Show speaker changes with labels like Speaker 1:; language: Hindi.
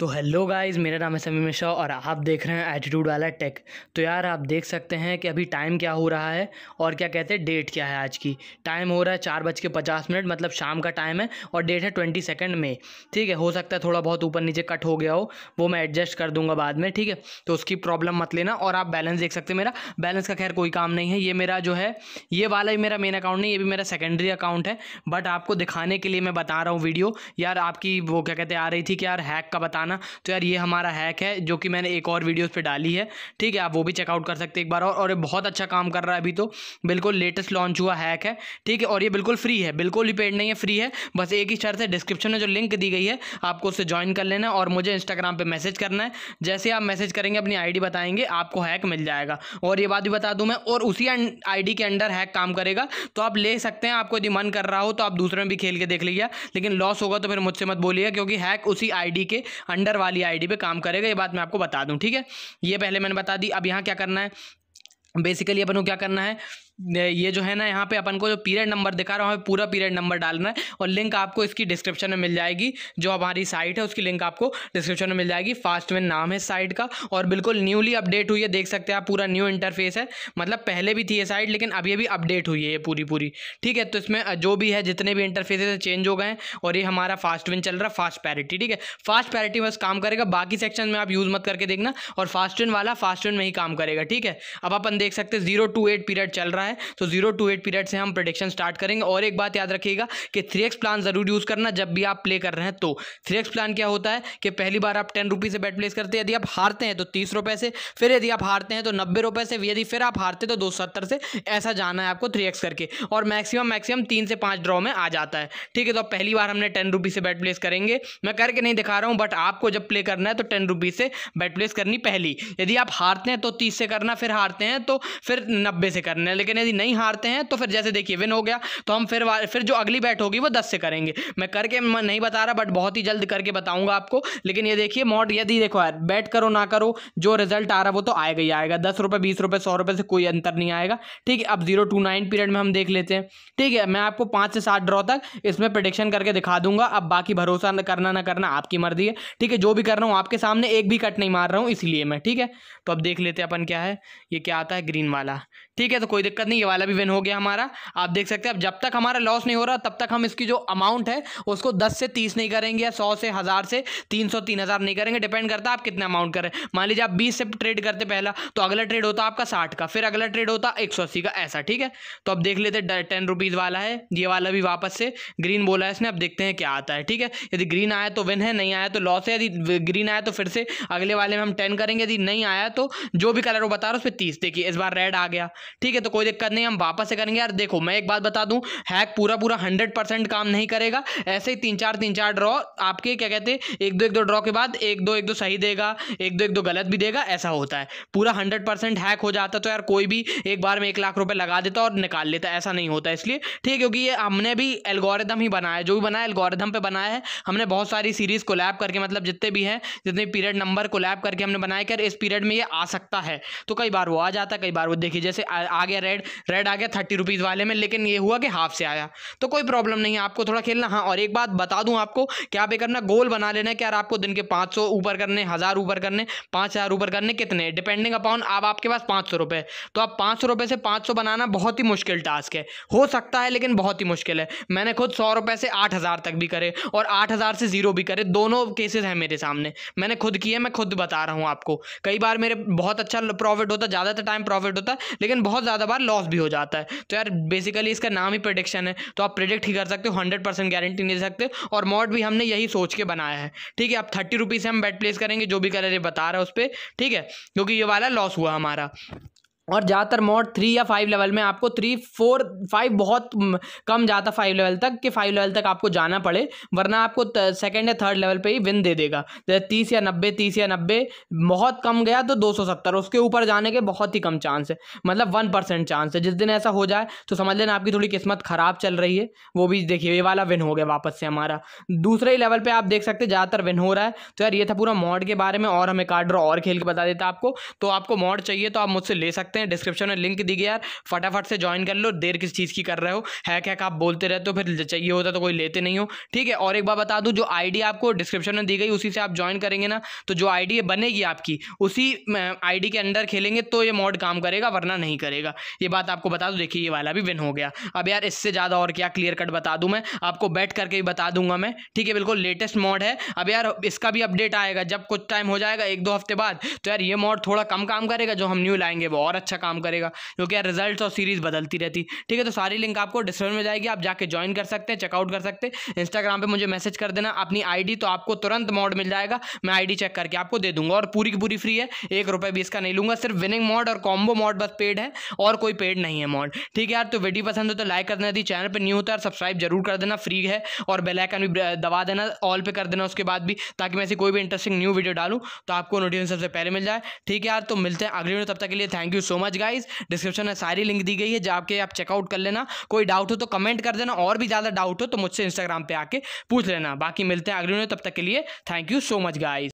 Speaker 1: तो हेलो गाइस मेरा नाम है समीर मिश्रा और आप देख रहे हैं एटीट्यूड वाला टेक तो यार आप देख सकते हैं कि अभी टाइम क्या हो रहा है और क्या कहते हैं डेट क्या है आज की टाइम हो रहा है चार बज के पचास मिनट मतलब शाम का टाइम है और डेट है ट्वेंटी सेकेंड में ठीक है हो सकता है थोड़ा बहुत ऊपर नीचे कट हो गया हो वो मैं एडजस्ट कर दूंगा बाद में ठीक है तो उसकी प्रॉब्लम मत लेना और आप बैलेंस देख सकते हैं मेरा बैलेंस का खैर कोई काम नहीं है ये मेरा जो है ये वाला ही मेरा मेन अकाउंट नहीं ये भी मेरा सेकेंडरी अकाउंट है बट आपको दिखाने के लिए मैं बता रहा हूँ वीडियो यार आपकी वो क्या कहते हैं आ रही थी कि यार हैक का बताना ना तो यार ये हमारा हैक है जो कि मैंने एक और वीडियोज़ पर डाली है ठीक है आप वो भी चेकआउट कर सकते हैं एक बार और और बहुत अच्छा काम कर रहा है अभी तो बिल्कुल लेटेस्ट लॉन्च हुआ हैक है ठीक है और ये बिल्कुल फ्री है बिल्कुल ही पेड नहीं है फ्री है बस एक ही शर्त है डिस्क्रिप्शन में जो लिंक दी गई है आपको उससे ज्वाइन कर लेना और मुझे इंस्टाग्राम पर मैसेज करना है जैसे आप मैसेज करेंगे अपनी आई बताएंगे आपको हैक मिल जाएगा और ये बात भी बता दूँ मैं और उसी आई अं, के अंडर हैक काम करेगा तो आप ले सकते हैं आपको यदि मन कर रहा हो तो आप दूसरे में भी खेल के देख लीजिए लेकिन लॉस होगा तो फिर मुझसे मत बोलिएगा क्योंकि हैक उसी आई के अंडर अंडर वाली आईडी पे काम करेगा ये बात मैं आपको बता दूं ठीक है ये पहले मैंने बता दी अब यहाँ क्या करना है बेसिकली अपन को क्या करना है ये जो है ना यहाँ पे अपन को जो पीरियड नंबर दिखा रहा हूँ पूरा पीरियड नंबर डालना है और लिंक आपको इसकी डिस्क्रिप्शन में मिल जाएगी जो हमारी साइट है उसकी लिंक आपको डिस्क्रिप्शन में मिल जाएगी फास्ट में नाम है साइट का और बिल्कुल न्यूली अपडेट हुई है देख सकते हैं आप पूरा न्यू इंटरफेस है मतलब पहले भी थी ये साइट लेकिन अभी अभी अपडेट हुई है ये पूरी पूरी ठीक है तो इसमें जो भी है जितने भी इंटरफेसेस है चेंज हो गए हैं और ये हमारा फास्ट विन चल रहा है फास्ट पैरिटी ठीक है फास्ट पैरिटी बस काम करेगा बाकी सेक्शन में आप यूज़ मत करके देखना और फास्ट विन वाला फास्ट विन में ही काम करेगा ठीक है अब अपन देख सकते हैं जीरो टू एट पीरियड चल रहा है है तो जीरो टू एट पीरियड से हम प्रोडिक्शन स्टार्ट करेंगे और एक बात याद रखिएगा कि थ्री एक्स प्लान ज़रूर यूज़ करना जब भी आप प्ले कर रहे हैं तो थ्री एक्स प्लान क्या होता है कि पहली बार आप टेन रुपीज़ से बैट प्लेस करते हैं यदि आप हारते हैं तो तीस रुपए से फिर यदि आप हारते हैं तो नब्बे रुपए से यदि फिर आप हारते तो दो सत्तर से ऐसा जाना है आपको थ्री एक्स करके और मैक्सिमम मैक्सिमम तीन से पांच ड्रॉ में आ जाता है ठीक है तो पहली बार हमने टेन रुपीज़ से बैट प्लेस करेंगे मैं करके नहीं दिखा रहा हूं बट आपको जब प्ले करना है तो टेन रुपीज़ से बैट प्लेस करनी पहली यदि आप हारते हैं तो तीस से करना फिर हारते हैं तो फिर नब्बे से करना है लेकिन सामने यदि नहीं हारते हैं तो फिर जैसे देखिए विन हो गया तो हम फिर फिर जो अगली बैट होगी वो दस से करेंगे मैं करके मैं नहीं बता रहा बट बहुत ही जल्द करके बताऊंगा आपको लेकिन ये देखिए मॉड यदि देखो यार बैट करो ना करो जो रिजल्ट आ रहा वो तो आएगा ही आएगा दस रुपये बीस रुपये सौ रुपये से कोई अंतर नहीं आएगा ठीक है अब जीरो टू नाइन पीरियड में हम देख लेते हैं ठीक है मैं आपको पाँच से सात ड्रॉ तक इसमें प्रडिक्शन करके दिखा दूंगा अब बाकी भरोसा करना ना करना आपकी मर्जी है ठीक है जो भी कर रहा हूँ आपके सामने एक भी कट नहीं मार रहा हूँ इसलिए मैं ठीक है तो अब देख लेते हैं अपन क्या है ये क्या आता है ग्रीन वाला ठीक है तो कोई दिक्कत नहीं ये वाला भी विन हो गया हमारा आप देख सकते हैं अब जब तक हमारा लॉस नहीं हो रहा तब तक हम इसकी जो अमाउंट है उसको दस से तीस नहीं करेंगे या सौ से हज़ार से तीन सौ तीन हज़ार नहीं करेंगे डिपेंड करता है आप कितना अमाउंट करें मान लीजिए आप बीस से ट्रेड करते पहला तो अगला ट्रेड होता आपका साठ का फिर अगला ट्रेड होता एक सौ अस्सी का ऐसा ठीक है तो अब देख लेते टेन रुपीज़ वाला है ये वाला भी वापस से ग्रीन बोला है इसने अब देखते हैं क्या आता है ठीक है यदि ग्रीन आया तो विन है नहीं आया तो लॉस है यदि ग्रीन आया तो फिर से अगले वाले में हम टेन करेंगे यदि नहीं आया तो जो भी कलर वो बता रहा है उस पर तीस देखिए इस बार रेड आ गया ठीक है तो कोई दिक्कत नहीं हम वापस से करेंगे यार देखो मैं एक बात बता दूं हैक पूरा पूरा हंड्रेड परसेंट काम नहीं करेगा ऐसे ही तीन चार तीन चार ड्रॉ आपके क्या कहते हैं एक दो एक दो ड्रॉ के बाद एक दो एक दो सही देगा एक दो एक दो गलत भी देगा ऐसा होता है पूरा हंड्रेड परसेंट हैक हो जाता तो यार कोई भी एक बार में एक लाख रुपये लगा देता और निकाल लेता ऐसा नहीं होता इसलिए ठीक है क्योंकि ये हमने भी एल्गोरिदम ही बनाया जो भी बनाया एल्गोरिदम पर बनाया है हमने बहुत सारी सीरीज़ को लैब करके मतलब जितने भी हैं जितने पीरियड नंबर को लैब करके हमने बनाया कर इस पीरियड में ये आ सकता है तो कई बार वो आ जाता है कई बार वो देखिए जैसे आ, आ गया रेड रेड रेड आ गया थर्टी रुपीज़ वाले में लेकिन ये हुआ कि हाफ से आया तो कोई प्रॉब्लम नहीं है आपको थोड़ा खेलना हाँ और एक बात बता दूँ आपको कि आप एक अपना गोल बना लेना है कि यार आपको दिन के पाँच सौ ऊपर करने हज़ार ऊपर करने पाँच हज़ार ऊपर करने कितने डिपेंडिंग अपॉन आप आपके पास पाँच सौ रुपये तो आप पाँच सौ रुपये से पाँच सौ बनाना बहुत ही मुश्किल टास्क है हो सकता है लेकिन बहुत ही मुश्किल है मैंने खुद सौ रुपये से आठ हज़ार तक भी करे और आठ हज़ार से ज़ीरो भी करे दोनों केसेस हैं मेरे सामने मैंने खुद किए मैं खुद बता रहा हूँ आपको कई बार मेरे बहुत अच्छा प्रॉफिट होता ज़्यादातर टाइम प्रॉफिट होता लेकिन बहुत ज़्यादा बार लॉस भी हो जाता है तो यार बेसिकली इसका नाम ही प्रोडिक्शन है तो आप प्रिडिक्ट ही कर सकते हो हंड्रेड परसेंट गारंटी नहीं दे सकते और मॉड भी हमने यही सोच के बनाया है ठीक है आप थर्टी रुपीज़ से हम बेट प्लेस करेंगे जो भी कलर ये बता रहा है उस पर ठीक है क्योंकि ये वाला लॉस हुआ हमारा और ज़्यादातर मोड थ्री या फाइव लेवल में आपको थ्री फोर फाइव बहुत कम जाता फाइव लेवल तक कि फाइव लेवल तक आपको जाना पड़े वरना आपको सेकेंड या थर्ड लेवल पे ही विन दे देगा जैसे तीस या नब्बे तीस या नब्बे बहुत कम गया तो दो सौ सत्तर उसके ऊपर जाने के बहुत ही कम चांस है मतलब वन परसेंट चांस है जिस दिन ऐसा हो जाए तो समझ लेना आपकी थोड़ी किस्मत ख़राब चल रही है वो भी देखिए ये वाला विन हो गया वापस से हमारा दूसरे ही लेवल पर आप देख सकते ज़्यादातर विन हो रहा है तो यार ये था पूरा मॉड के बारे में और हमें कार्ड ड्रॉ और खेल के बता देता आपको तो आपको मॉड चाहिए तो आप मुझसे ले सकते हैं सकते हैं डिस्क्रिप्शन में लिंक दी गई यार फटाफट से ज्वाइन कर लो देर किस चीज़ की कर रहे हो है क्या आप बोलते रहते हो फिर चाहिए होता तो कोई लेते नहीं हो ठीक है और एक बार बता दूँ जो आई आपको डिस्क्रिप्शन में दी गई उसी से आप ज्वाइन करेंगे ना तो जो आई बनेगी आपकी उसी आई के अंडर खेलेंगे तो ये मॉड काम करेगा वरना नहीं करेगा ये बात आपको बता दूँ देखिए ये वाला भी विन हो गया अब यार इससे ज़्यादा और क्या क्लियर कट बता दूँ मैं आपको बैठ करके भी बता दूंगा मैं ठीक है बिल्कुल लेटेस्ट मॉड है अब यार इसका भी अपडेट आएगा जब कुछ टाइम हो जाएगा एक दो हफ्ते बाद तो यार ये मॉड थोड़ा कम काम करेगा जो हम न्यू लाएंगे वो और अच्छा अच्छा काम करेगा क्योंकि यार रिजल्ट और सीरीज़ बदलती रहती ठीक है तो सारी लिंक आपको डिस्क्रिप्शन में जाएगी आप जाके ज्वाइन कर सकते हैं चेकआउट कर सकते हैं इंस्टाग्राम पर मुझे मैसेज कर देना अपनी आईडी तो आपको तुरंत मोड मिल जाएगा मैं आई चेक करके आपको दे दूंगा और पूरी की पूरी फ्री है एक भी इसका नहीं लूंगा सिर्फ विनिंग मॉड और कॉम्बो मॉड बस पेड है और कोई पेड नहीं है मॉड ठीक है यार तो वीडियो पसंद हो तो लाइक कर देना यदि चैनल पर न्यू होता है सब्सक्राइब जरूर कर देना फ्री है और बेलाइकन भी दबा देना ऑल पे कर देना उसके बाद भी ताकि मैं ऐसी कोई भी इंटरेस्टिंग न्यू वीडियो डालू तो आपको नोटिफिकेशन सबसे पहले मिल जाए ठीक है यार तो मिलते हैं अगले वीडियो तब तक के लिए thank you so much guys description में सारी लिंक दी गई है जाके आप चेकआउट कर लेना कोई डाउट हो तो कमेंट कर देना और भी ज़्यादा डाउट हो तो मुझसे इंस्टाग्राम पर आके पूछ लेना बाकी मिलते हैं अगले तब तक के लिए thank you so much guys